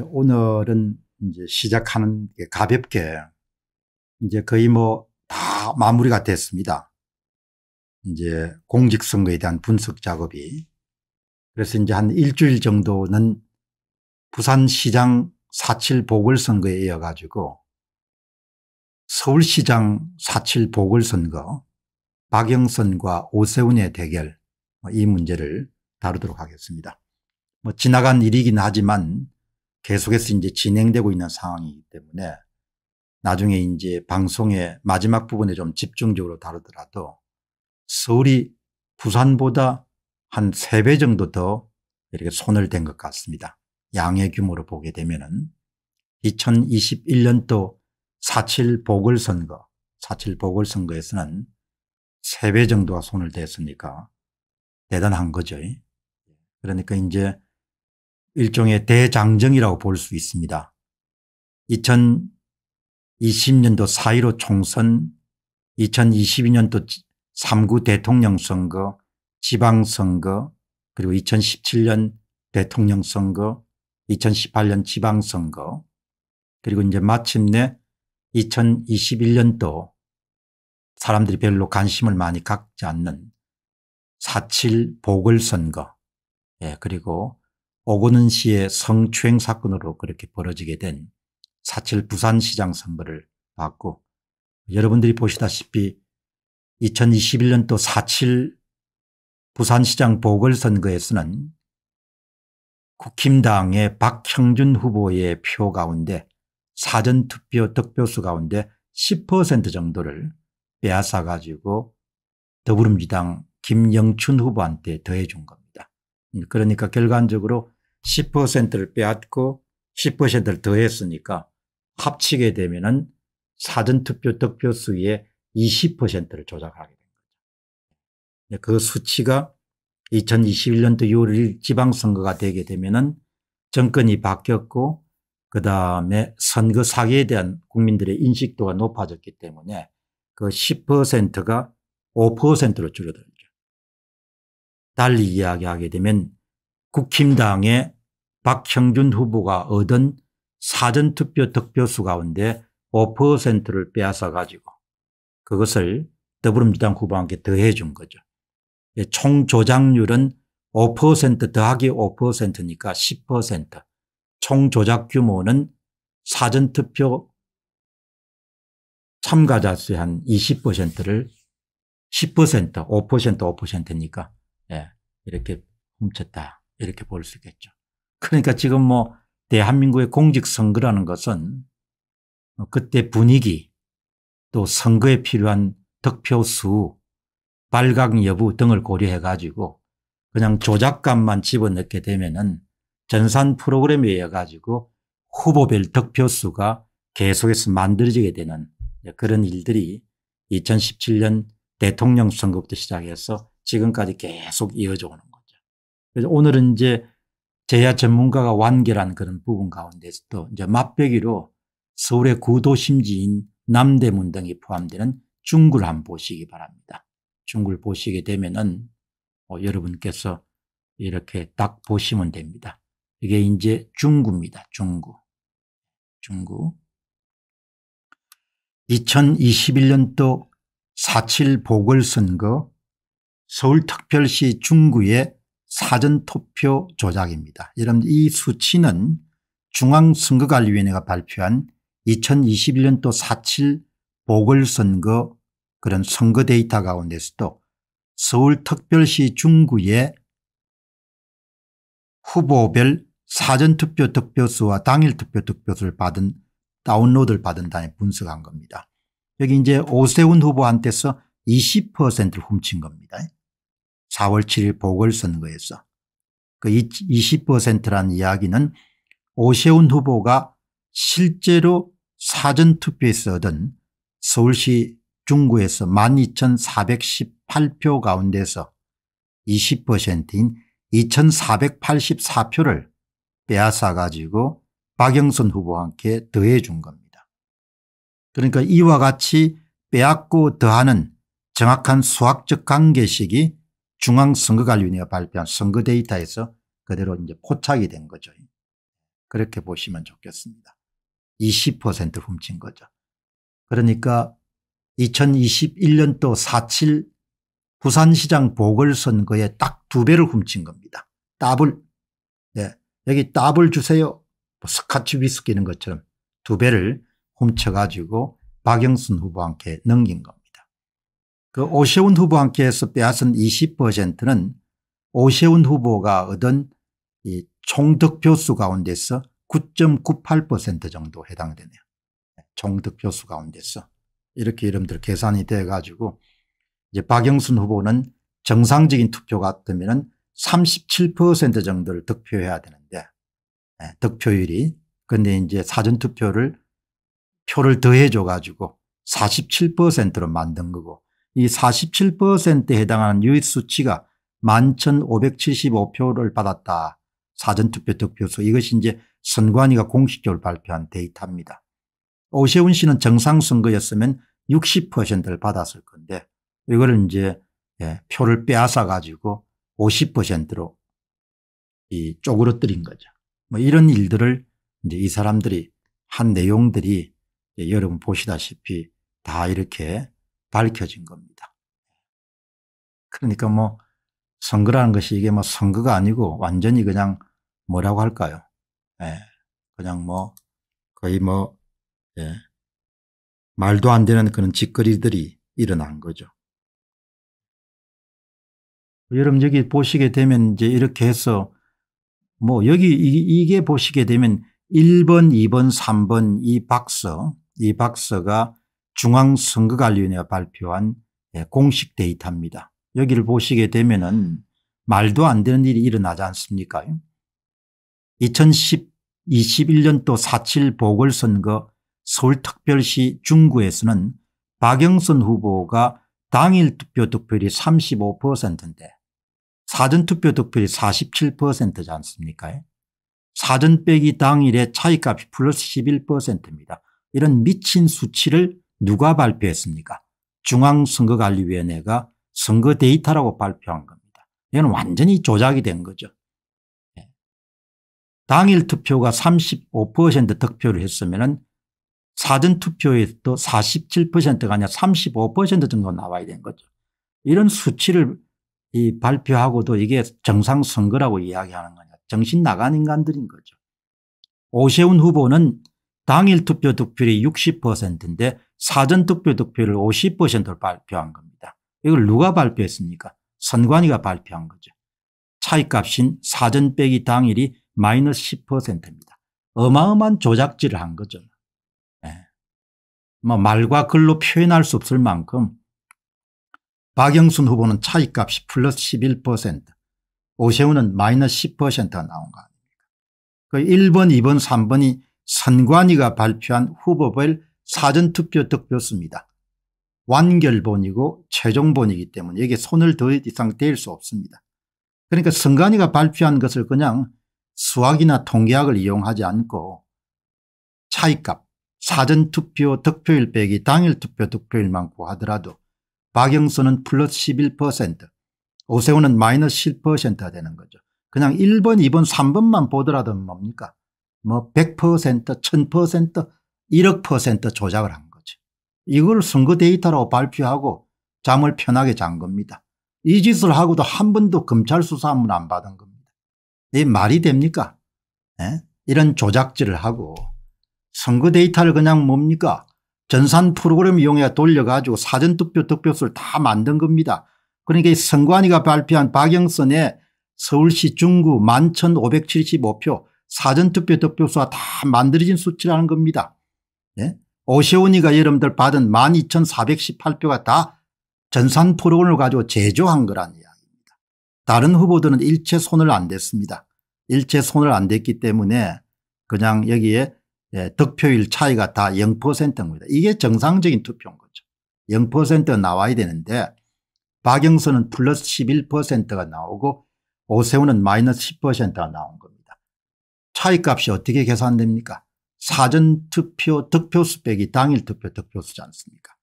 이제 오늘은 이제 시작하는 게 가볍게 이제 거의 뭐 다 마무리가 됐습니다. 이제 공직선거에 대한 분석 작업이 그래서 이제 한 일주일 정도는 부산시장 4.7 보궐선거에 이어 가지고 서울시장 4.7 보궐선거 박영선과 오세훈의 대결 뭐 이 문제를 다루도록 하겠습니다. 뭐 지나간 일이긴 하지만 계속해서 이제 진행되고 있는 상황이기 때문에 나중에 이제 방송의 마지막 부분에 좀 집중적으로 다루더라도 서울이 부산보다 한3배 정도 더 이렇게 손을 댄 것 같습니다. 양의 규모로 보게 되면은 2021년도 4.7 보궐선거, 4.7 보궐선거에서는 3배 정도가 손을 댔으니까 대단한 거죠. 그러니까 이제 일종의 대장정이라고 볼 수 있습니다. 2020년도 4.15 총선, 2022년도 3구 대통령 선거, 지방선거, 그리고 2017년 대통령 선거, 2018년 지방선거, 그리고 이제 마침내 2021년도 사람들이 별로 관심을 많이 갖지 않는 4.7 보궐선거, 예, 그리고 오고는시의 성추행 사건으로 그렇게 벌어지게 된 사칠 부산시장 선거를 봤고 여러분들이 보시다시피 2021년도 사칠 부산시장 보궐선거에서는 국힘당의 박형준 후보의 표 가운데 사전투표 득표수 가운데 10% 정도를 빼앗아 가지고 더불어민주당 김영춘 후보한테 더해준 겁니다. 그러니까 결과적으로 10%를 빼앗고 10%를 더했으니까 합치게 되면은 사전투표 득표 수의 20%를 조작하게 된 거죠. 그 수치가 2021년도 6월 지방선거가 되게 되면은 정권이 바뀌었고 그 다음에 선거 사기에 대한 국민들의 인식도가 높아졌기 때문에 그 10%가 5%로 줄어들죠. 달리 이야기하게 되면 국힘당의 박형준 후보가 얻은 사전투표 득표수 가운데 5%를 빼앗아 가지고 그것을 더불어민주당 후보한테 더해 준 거죠. 예, 총 조작률은 5% 더하기 5%니까 10%. 총 조작 규모는 사전투표 참가자 수의 한 20%를 10% 5% 5%니까 이렇게 훔쳤다 이렇게 볼 수 있겠죠. 그러니까 지금 뭐 대한민국의 공직선거라는 것은 뭐 그때 분위기 또 선거에 필요한 득표수 발각 여부 등을 고려해 가지고 그냥 조작감만 집어넣게 되면은 전산 프로그램에 의해 가지고 후보별 득표수가 계속해서 만들어지게 되는 그런 일들이 2017년 대통령 선거부터 시작해서 지금까지 계속 이어져 오는 거죠. 그래서 오늘은 이제 제야 전문가가 완결한 그런 부분 가운데서도 이제 맛배기로 서울의 구도심지인 남대문 등이 포함되는 중굴 한 보시기 바랍니다. 중굴 보시게 되면은 어, 여러분께서 이렇게 딱 보시면 됩니다. 이게 이제 중구입니다. 중구. 중구. 2021년도 4.7 보궐선거 서울특별시 중구의 사전투표 조작입니다. 여러분 이 수치는 중앙선거관리위원회가 발표한 2021년도 4.7 보궐선거 그런 선거 데이터 가운데서도 서울특별시 중구의 후보별 사전투표 득표수와 당일투표 득표수를 받은 다운로드를 받은 다음에 분석한 겁니다. 여기 이제 오세훈 후보한테서 20%를 훔친 겁니다. 4월 7일 보궐선거에서 그2 0라는 이야기는 오세훈 후보가 실제로 사전투표에서 얻은 서울시 중구에서 12,418표 가운데서 20%인 2,484표를 빼앗아 가지고 박영선 후보와 함께 더해 준 겁니다. 그러니까 이와 같이 빼앗고 더하는 정확한 수학적 관계식이 중앙선거관리위원회가 발표한 선거 데이터에서 그대로 이제 포착이 된 거죠. 그렇게 보시면 좋겠습니다. 20% 훔친 거죠. 그러니까 2021년도 4.7 부산시장 보궐선거에 딱 두 배를 훔친 겁니다. 더블. 예. 여기 더블 주세요. 뭐 스카치 위스키는 것처럼 두 배를 훔쳐가지고 박영순 후보한테 넘긴 겁니다. 그 오세훈 후보와 함께해서 빼앗은 20%는 오세훈 후보가 얻은 이 총득표수 가운데서 9.98% 정도 해당되네요. 총득표수 가운데서 이렇게 이름들 계산이 돼 가지고 이제 박영순 후보는 정상적인 투표 가으면37% 정도를 득표해야 되는데 네, 득표율이 근데 이제 사전투표를 표를 더해줘 가지고 47%로 만든 거고 이 47%에 해당하는 유입 수치가 11,575표를 받았다. 사전투표 득표수 이것이 이제 선관위가 공식적으로 발표한 데이터입니다. 오세훈 씨는 정상선거였으면 60%를 받았을 건데 이거를 이제 예, 표를 빼앗아 가지고 50%로 이 쪼그러뜨린 거죠. 뭐 이런 일들을 이제 이 사람들이 한 내용들이 여러분 보시다시피 다 이렇게 밝혀진 겁니다. 그러니까 뭐 선거라는 것이 이게 뭐 선거가 아니고 완전히 그냥 뭐라고 할까요? 예. 그냥 뭐 거의 뭐 예. 말도 안 되는 그런 짓거리들이 일어난 거죠. 여러분 여기 보시게 되면 이제 이렇게 해서 뭐 여기 이, 게 보시게 되면 1번, 2번, 3번 이 박서, 이 박서가 중앙선거관리위원회가 발표한 예, 공식 데이터입니다. 여기를 보시게 되면 은 말도 안 되는 일이 일어나지 않습니까 2 0 1 21년도 4.7 보궐선거 서울특별시 중구에서는 박영선 후보가 당일 투표 득표율이 35%인데 사전투표 득표율이 47%지 않습니까 사전 빼기 당일의 차이값이 플러스 11%입니다. 이런 미친 수치를 누가 발표했습니까? 중앙선거관리위원회가 선거 데이터라고 발표한 겁니다. 이건 완전히 조작이 된 거죠. 예. 당일 투표가 35% 득표를 했으면 사전투표에도 47%가 아니라 35% 정도 나와야 된 거죠. 이런 수치를 이 발표하고도 이게 정상 선거라고 이야기하는 거냐. 정신 나간 인간들인 거죠. 오세훈 후보는 당일 투표 득표율이 60%인데 사전 투표 득표를 50%를 발표한 겁니다. 이걸 누가 발표했습니까? 선관위가 발표한 거죠. 차이값인 사전 빼기 당일이 마이너스 10%입니다. 어마어마한 조작질을 한 거죠. 네. 뭐 말과 글로 표현할 수 없을 만큼 박영순 후보는 차이값이 플러스 11%, 오세훈은 마이너스 10%가 나온 거 아닙니까? 그 1번, 2번, 3번이 선관위가 발표한 후보별 사전투표 득표수입니다. 완결본이고 최종본이기 때문에 여기에 손을 더 이상 댈수 없습니다. 그러니까 선관위가 발표한 것을 그냥 수학이나 통계학을 이용하지 않고 차이값 사전투표 득표일 빼기 당일투표 득표일만 구하더라도 박영수는 플러스 11% 오세훈은 마이너스 7%가 되는 거죠. 그냥 1번 2번 3번만 보더라도 뭡니까 뭐100% 1000% 1억 퍼센트 조작을 한 거죠. 이걸 선거 데이터라고 발표하고 잠을 편하게 잔 겁니다. 이 짓을 하고도 한 번도 검찰 수사함을 안 받은 겁니다. 이 말이 됩니까? 에? 예? 이런 조작질을 하고 선거 데이터를 그냥 뭡니까? 전산 프로그램 이용해 돌려가지고 사전투표 득표수를 다 만든 겁니다. 그러니까 이 선관위가 발표한 박영선의 서울시 중구 11,575표 사전투표 득표수가 다 만들어진 수치라는 겁니다. 예? 오세훈이가 여러분들 받은 12,418표가 다 전산 프로그램을 가지고 제조한 거란 이야기입니다. 다른 후보들은 일체 손을 안 댔습니다. 일체 손을 안 댔기 때문에 그냥 여기에 예, 득표율 차이가 다 0%입니다. 이게 정상적인 투표인 거죠. 0% 나와야 되는데 박영선은 플러스 11%가 나오고 오세훈은 마이너스 10%가 나온 겁니다. 차이값이 어떻게 계산됩니까 사전투표 득표수 빼기 당일투표 득표수지 않습니까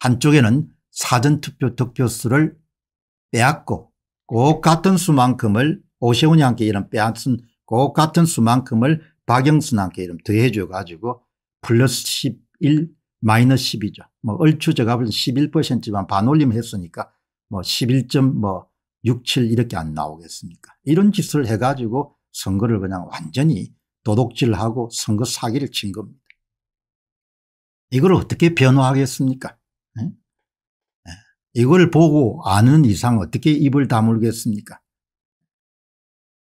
한쪽에는 사전투표 득표수를 빼앗고 꼭 같은 수만큼을 오세훈이 함께 이름 빼앗은 꼭 같은 수만큼을 박영순 함께 이름 더해줘 가지고 플러스 11 마이너스 12죠. 뭐 얼추 제가 볼 11%만 반올림 했으니까 뭐11.67 뭐 이렇게 안 나오겠습니까 이런 짓을 해가지고 선거를 그냥 완전히 도둑질하고 선거 사기를 친 겁니다. 이걸 어떻게 변호하겠습니까? 네. 이걸 보고 아는 이상 어떻게 입을 다물겠습니까?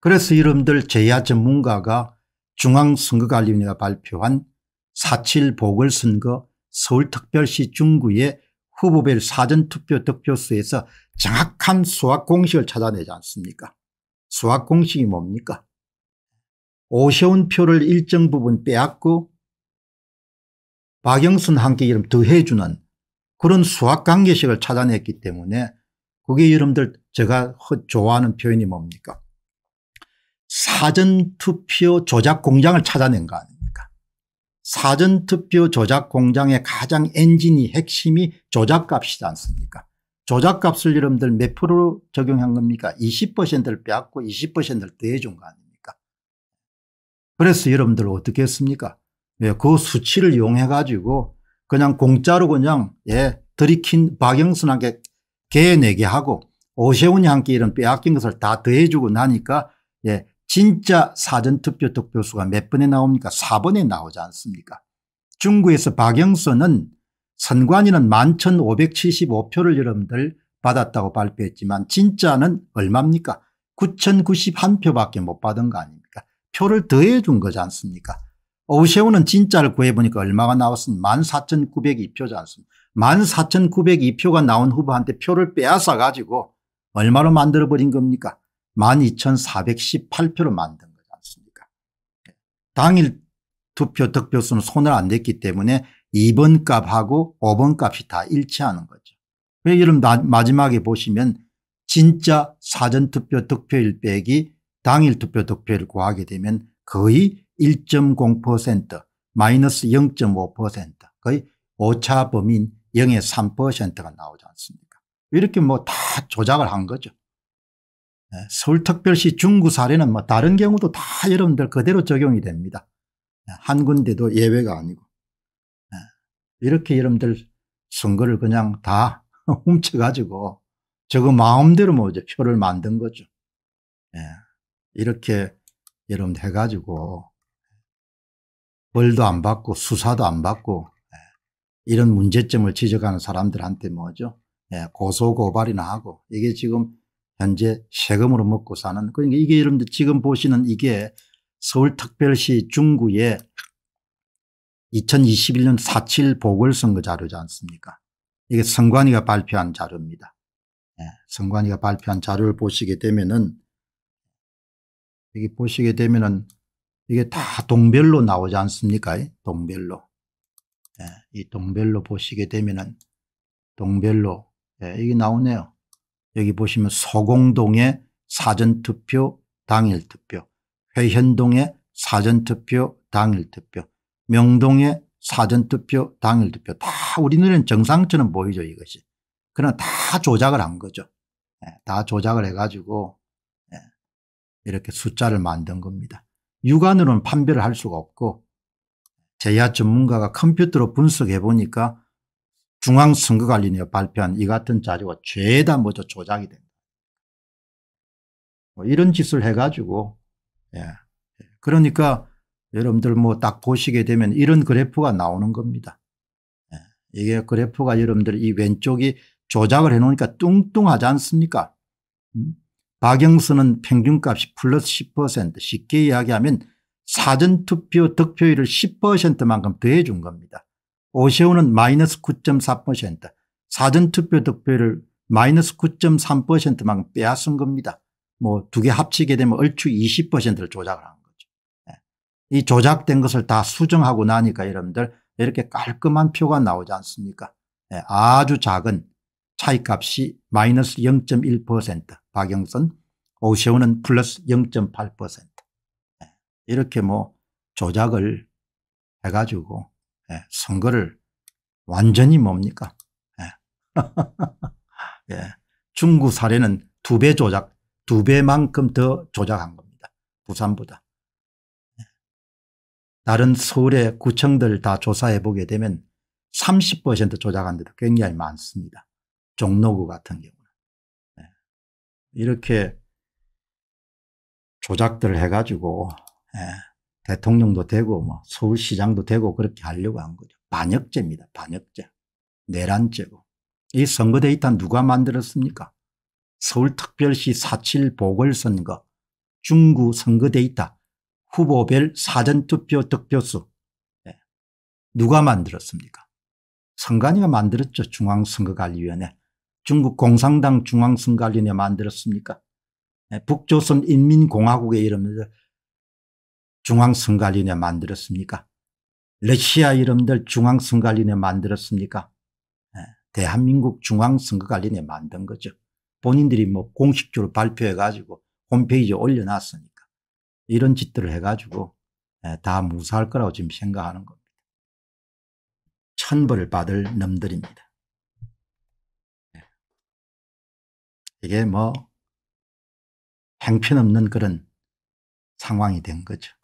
그래서 여러분들 제야 전문가가 중앙선거관리위원회가 발표한 4.7 보궐선거 서울특별시 중구의 후보별 사전투표 득표수에서 정확한 수학 공식을 찾아내지 않습니까? 수학 공식이 뭡니까? 오세훈 표를 일정 부분 빼앗고 박영순 함께 이름 더해주는 그런 수학 관계식을 찾아냈기 때문에 그게 여러분들 제가 좋아하는 표현이 뭡니까 사전투표 조작 공장을 찾아낸 거 아닙니까 사전투표 조작 공장의 가장 엔진이 핵심이 조작값이지 않습니까 조작값을 여러분들 몇 프로 적용한 겁니까 20%를 빼앗고 20%를 더해준 거 아닙니까 그래서 여러분들 어떻게 했습니까? 예, 그 수치를 이용해 가지고 그냥 공짜로 그냥 예, 들이킨 박영선한테 개내게 하고 오세훈이 함께 이런 빼앗긴 것을 다 더해주고 나니까 예, 진짜 사전투표 득표수가 몇 번에 나옵니까? 4번에 나오지 않습니까? 중국에서 박영선은 선관위는 11,575표를 여러분들 받았다고 발표했지만 진짜는 얼마입니까? 9,091표밖에 못 받은 거 아닙니까? 표를 더해 준 거지 않습니까 오세훈은 진짜를 구해보니까 얼마가 나왔습니 14,902표지 않습니까 14,902표가 나온 후보한테 표를 빼앗아 가지고 얼마로 만들어버린 겁니까 12,418표로 만든 거지 않습니까 예. 당일 투표 득표수는 손을 안 댔기 때문에 2번 값하고 5번 값이 다 일치하는 거죠. 그래서 여러분 마지막에 보시면 진짜 사전투표 득표일 빼기 당일 투표 득표율을 구하게 되면 거의 1.0% 마이너스 0.5% 거의 오차 범인 0의 3%가 나오지 않습니까 이렇게 뭐 다 조작을 한 거죠. 예, 서울특별시 중구 사례는 뭐 다른 경우도 다 여러분들 그대로 적용이 됩니다. 예, 한 군데도 예외가 아니고 예, 이렇게 여러분들 선거를 그냥 다 훔쳐가지고 저거 마음대로 뭐 표를 만든 거죠. 이렇게 여러분 해가지고 벌도 안 받고 수사도 안 받고 예, 이런 문제점을 지적하는 사람들한테 뭐죠? 예, 고소고발이나 하고 이게 지금 현재 세금으로 먹고 사는 그러니까 이게 여러분들 지금 보시는 이게 서울특별시 중구의 2021년 4.7 보궐선거 자료지 않습니까 이게 선관위가 발표한 자료입니다. 예, 선관위가 발표한 자료를 보시게 되면 은 여기 보시게 되면은 이게 다 동별로 나오지 않습니까? 동별로. 예, 이 동별로 보시게 되면은 동별로 예, 이게 나오네요. 여기 보시면 서공동의 사전투표 당일투표 회현동의 사전투표 당일투표 명동의 사전투표 당일투표 다 우리 는 정상처럼 보이죠 이것이. 그러나 다 조작을 한 거죠. 예, 다 조작을 해가지고 이렇게 숫자를 만든 겁니다. 육안으로는 판별을 할 수가 없고 제야 전문가가 컴퓨터로 분석해 보니까 중앙선거관리위원회 발표한 이 같은 자료가 죄다 먼저 조작이 된다. 뭐 이런 짓을 해가지고 예. 그러니까 여러분들 뭐 딱 보시게 되면 이런 그래프가 나오는 겁니다. 예. 이게 그래프가 여러분들 이 왼쪽이 조작을 해놓으니까 뚱뚱하지 않습니까? 음? 박영수는 평균값이 플러스 10% 쉽게 이야기하면 사전투표 득표율을 10%만큼 더해 준 겁니다. 오세훈은 마이너스 9.4% 사전투표 득표율을 마이너스 9.3%만큼 빼앗은 겁니다. 뭐 두 개 합치게 되면 얼추 20%를 조작을 한 거죠. 예. 이 조작된 것을 다 수정하고 나니까 여러분들 이렇게 깔끔한 표가 나오지 않습니까 예, 아주 작은 차이값이 마이너스 0.1% 박영선, 오세훈은 플러스 0.8% 예, 이렇게 뭐 조작을 해가지고 예, 선거를 완전히 뭡니까 예. 중구 사례는 두 배 조작 두 배만큼 더 조작한 겁니다. 부산보다. 다른 서울의 구청들 다 조사해 보게 되면 30% 조작한 데도 굉장히 많습니다. 종로구 같은 경우. 이렇게 조작들을 해가지고 예, 대통령도 되고 뭐 서울시장도 되고 그렇게 하려고 한 거죠. 반역죄입니다. 반역죄. 내란죄고. 이 선거 데이터 누가 만들었습니까? 서울특별시 4.7 보궐선거 중구 선거 데이터 후보별 사전투표 득표수 예, 누가 만들었습니까? 선관위가 만들었죠. 중앙선거관리위원회. 중국 공산당 중앙선관위에 만들었습니까? 네, 북조선 인민공화국의 이름을 중앙선관위에 만들었습니까? 러시아 이름들 중앙선관위에 만들었습니까? 네, 대한민국 중앙선거관리에 만든 거죠. 본인들이 뭐 공식적으로 발표해가지고 홈페이지에 올려놨으니까 이런 짓들을 해가지고 네, 다 무사할 거라고 지금 생각하는 겁니다. 천벌을 받을 놈들입니다. 이게 뭐 행편없는 그런 상황이 된 거죠.